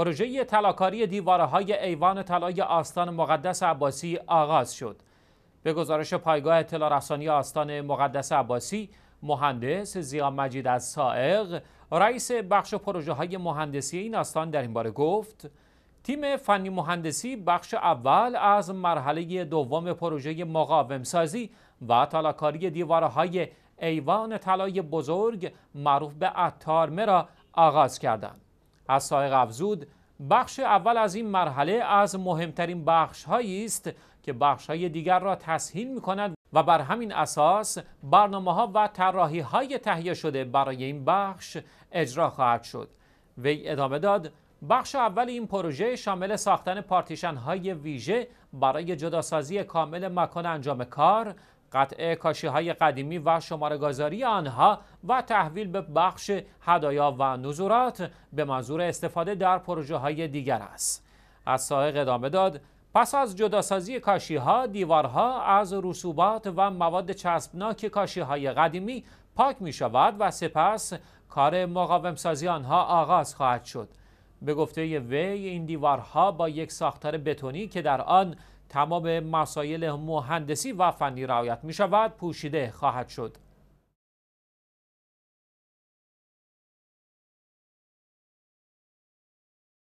پروژه طلاکاری دیوارهای ایوان طلای آستان مقدس عباسی آغاز شد. به گزارش پایگاه اطلاع رسانی آستان مقدس عباسی، مهندس زیا مجید از سائق، رئیس بخش پروژه های مهندسی این آستان در این باره گفت تیم فنی مهندسی بخش اول از مرحله دوم پروژه مقاومسازی و دیواره دیوارهای ایوان طلای بزرگ معروف به اتارمه را آغاز کردند. از سایق افزود بخش اول از این مرحله از مهمترین بخش هایی است که بخش های دیگر را تسهیل می کند و بر همین اساس برنامه ها و طراحی های تهیه شده برای این بخش اجرا خواهد شد وی ادامه داد بخش اول این پروژه شامل ساختن پارتیشن های ویژه برای جداسازی کامل مکان انجام کار قطعه کاشی های قدیمی و شماره گذاری آنها و تحویل به بخش هدایا و نظورات به منظور استفاده در پروژه های دیگر است. از سایق ادامه داد پس از جداسازی کاشی ها دیوارها از رسوبات و مواد چسبناک کاشی های قدیمی پاک می شود و سپس کار مقاوم آنها آغاز خواهد شد. به گفته وی این دیوارها با یک ساختار بتونی که در آن تمام مسایل مهندسی و فنی رعایت می شود پوشیده خواهد شد